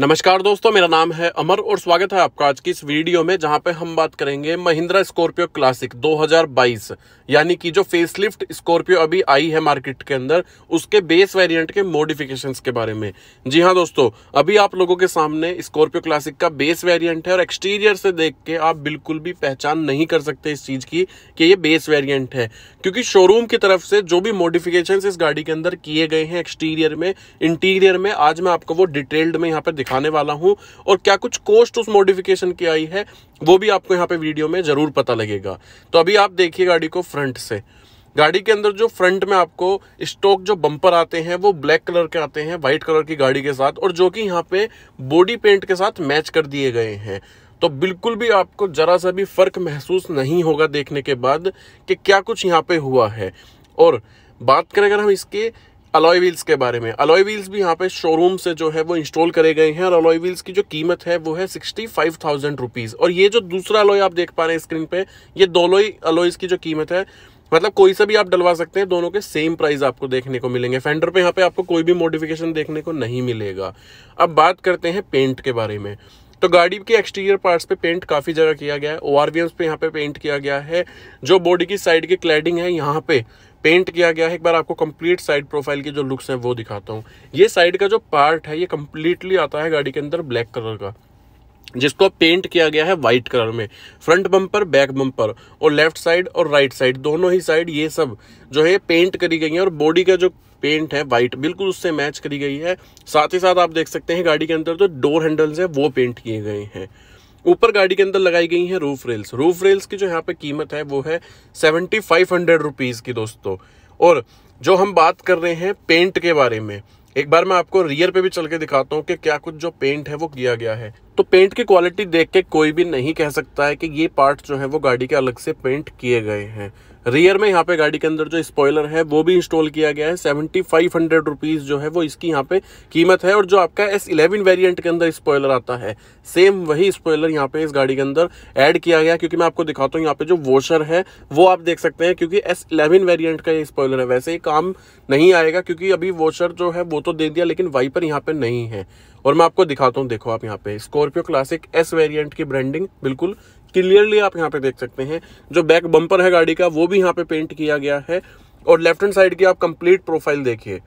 नमस्कार दोस्तों मेरा नाम है अमर और स्वागत है आपका आज की इस वीडियो में जहां पे हम बात करेंगे महिंद्रा स्कॉर्पियो क्लासिक 2022 यानी कि जो फेसलिफ्ट स्कॉर्पियो अभी आई है मार्केट के अंदर उसके बेस वेरिएंट के मॉडिफिकेशंस के बारे में जी हां दोस्तों अभी आप लोगों के सामने स्कॉर्पियो क्लासिक का बेस वेरियंट है और एक्सटीरियर से देख के आप बिल्कुल भी पहचान नहीं कर सकते इस चीज़ की कि ये बेस वेरियंट है क्योंकि शोरूम की तरफ से जो भी मॉडिफिकेशन इस गाड़ी के अंदर किए गए हैं एक्सटीरियर में इंटीरियर में आज मैं आपको वो डिटेल्ड में यहाँ पर दिखाने वाला हूँ और क्या कुछ कोस्ट उस मॉडिफिकेशन की आई है वो भी आपको यहाँ पे वीडियो में ज़रूर पता लगेगा तो अभी आप देखिए गाड़ी को फ्रंट से गाड़ी के अंदर जो फ्रंट में आपको स्टॉक जो बम्पर आते हैं वो ब्लैक कलर के आते हैं व्हाइट कलर की गाड़ी के साथ और जो कि यहाँ पे बॉडी पेंट के साथ मैच कर दिए गए हैं तो बिल्कुल भी आपको ज़रा सा भी फ़र्क महसूस नहीं होगा देखने के बाद कि क्या कुछ यहाँ पे हुआ है और बात करें अगर हम इसके अलॉय व्हील्स के बारे में अलॉय व्हील्स भी यहाँ पे शोरूम से जो है वो इंस्टॉल करे गए हैं और अलॉय व्हील्स की जो कीमत है वो है सिक्सटी फाइव थाउजेंड रुपीज़ और ये जो दूसरा अलॉय आप देख पा रहे हैं स्क्रीन पे ये दोनों ही अलॉयज़ की जो कीमत है मतलब कोई सा भी आप डलवा सकते हैं दोनों के सेम प्राइस आपको देखने को मिलेंगे फेंडर पे यहाँ पे आपको कोई भी मॉडिफिकेशन देखने को नहीं मिलेगा अब बात करते हैं पेंट के बारे में तो गाड़ी के एक्सटीरियर पार्ट्स पे पेंट काफ़ी जगह किया गया है ओ पे यहाँ पे पेंट किया गया है जो बॉडी की साइड की क्लैडिंग है यहाँ पे पेंट किया गया है एक बार आपको कंप्लीट साइड प्रोफाइल की जो लुक्स हैं वो दिखाता हूँ ये साइड का जो पार्ट है ये कम्प्लीटली आता है गाड़ी के अंदर ब्लैक कलर का जिसको पेंट किया गया है वाइट कलर में फ्रंट बम्पर बैक बम्पर और लेफ्ट साइड और राइट साइड दोनों ही साइड ये सब जो है पेंट करी गई है और बॉडी का जो पेंट है वाइट बिल्कुल उससे मैच करी गई है साथ ही साथ आप देख सकते हैं गाड़ी के अंदर जो तो डोर हैंडल्स है वो पेंट किए गए हैं ऊपर गाड़ी के अंदर लगाई गई है रूफ रेल्स रूफ रेल्स की जो यहाँ पे कीमत है वो है सेवेंटी फाइव हंड्रेड रुपीज़ की दोस्तों और जो हम बात कर रहे हैं पेंट के बारे में एक बार मैं आपको रियर पे भी चल के दिखाता हूँ कि क्या कुछ जो पेंट है वो किया गया है तो पेंट की क्वालिटी देख के कोई भी नहीं कह सकता है कि ये पार्ट जो है वो गाड़ी के अलग से पेंट किए गए हैं रियर में यहाँ पे गाड़ी के अंदर जो स्पॉइलर है वो भी इंस्टॉल किया गया है सेवेंटी फाइव हंड्रेड रुपीज़ जो है वो इसकी यहाँ पे कीमत है और जो आपका एस इलेवन वेरियंट के अंदर स्पॉयलर आता है सेम वही स्पॉयलर यहाँ पे इस गाड़ी के अंदर एड किया गया क्योंकि मैं आपको दिखाता हूँ यहाँ पे जो वॉशर है वो आप देख सकते हैं क्योंकि एस इलेवन वेरियंट का ये स्पॉयलर है वैसे ही काम नहीं आएगा क्योंकि अभी वॉशर जो है वो तो दे दिया लेकिन वाइपर यहाँ पे नहीं है और मैं आपको दिखाता हूँ देखो आप यहाँ पे इसको स्कॉर्पियो क्लासिक एस वेरिएंट की ब्रांडिंग बिल्कुल क्लियरली आप यहाँ पे देख सकते हैं जो बैक बम्पर है गाड़ी का वो भी यहाँ पे पेंट किया गया है और लेफ्ट हैंड साइड की आप कंप्लीट प्रोफाइल देखिए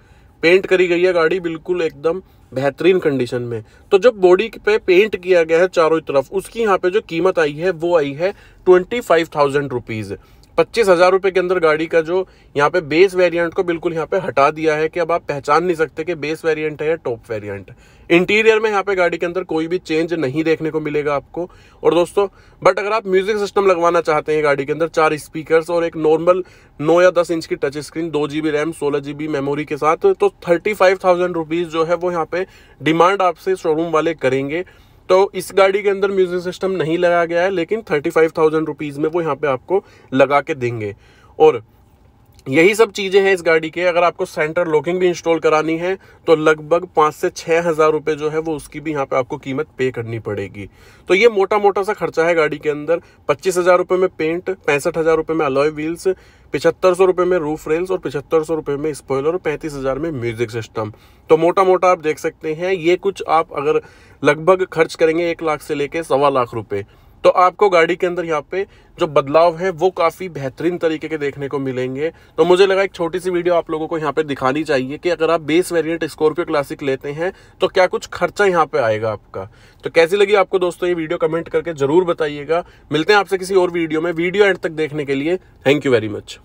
पेंट करी गई है गाड़ी बिल्कुल एकदम बेहतरीन कंडीशन में तो जब बॉडी पे पेंट किया गया है चारों तरफ उसकी यहाँ पे जो कीमत आई है वो आई है ट्वेंटी फाइव थाउजेंड रुपीज़ पच्चीस हजार रुपये के अंदर गाड़ी का जो यहाँ पे बेस वेरिएंट को बिल्कुल यहाँ पे हटा दिया है कि अब आप पहचान नहीं सकते कि बेस वेरिएंट है या टॉप वेरिएंट इंटीरियर में यहाँ पे गाड़ी के अंदर कोई भी चेंज नहीं देखने को मिलेगा आपको और दोस्तों बट अगर आप म्यूजिक सिस्टम लगवाना चाहते हैं गाड़ी के अंदर चार स्पीकर और एक नॉर्मल नौ या दस इंच की टच स्क्रीन दो जी रैम सोलह जी मेमोरी के साथ तो थर्टी फाइव थाउजेंड रुपीज़ जो है वो यहाँ पे डिमांड आपसे शोरूम वाले करेंगे तो इस गाड़ी के अंदर म्यूजिक सिस्टम नहीं लगाया गया है लेकिन थर्टी फाइव थाउजेंड रुपीज़ में वो यहाँ पे आपको लगा के देंगे और यही सब चीज़ें हैं इस गाड़ी के अगर आपको सेंटर लॉकिंग भी इंस्टॉल करानी है तो लगभग पांच से छह हज़ार रुपये जो है वो उसकी भी यहाँ पे आपको कीमत पे करनी पड़ेगी तो ये मोटा मोटा सा खर्चा है गाड़ी के अंदर पच्चीस हज़ार रुपये में पेंट पैंसठ हज़ार रुपये में अलॉय व्हील्स पिछहत्तर सौ रुपये में रूफ रेल्स और पिछहत्तर सौ रुपये में स्पॉयलर और पैंतीस हज़ार में म्यूजिक सिस्टम तो मोटा मोटा आप देख सकते हैं ये कुछ आप अगर लगभग खर्च करेंगे एक लाख से लेके सवा लाख रुपए तो आपको गाड़ी के अंदर यहाँ पे जो बदलाव है वो काफ़ी बेहतरीन तरीके के देखने को मिलेंगे तो मुझे लगा एक छोटी सी वीडियो आप लोगों को यहाँ पे दिखानी चाहिए कि अगर आप बेस वेरिएंट स्कॉर्पियो क्लासिक लेते हैं तो क्या कुछ खर्चा यहाँ पे आएगा आपका तो कैसी लगी आपको दोस्तों ये वीडियो कमेंट करके ज़रूर बताइएगा मिलते हैं आपसे किसी और वीडियो में वीडियो एंड तक देखने के लिए थैंक यू वेरी मच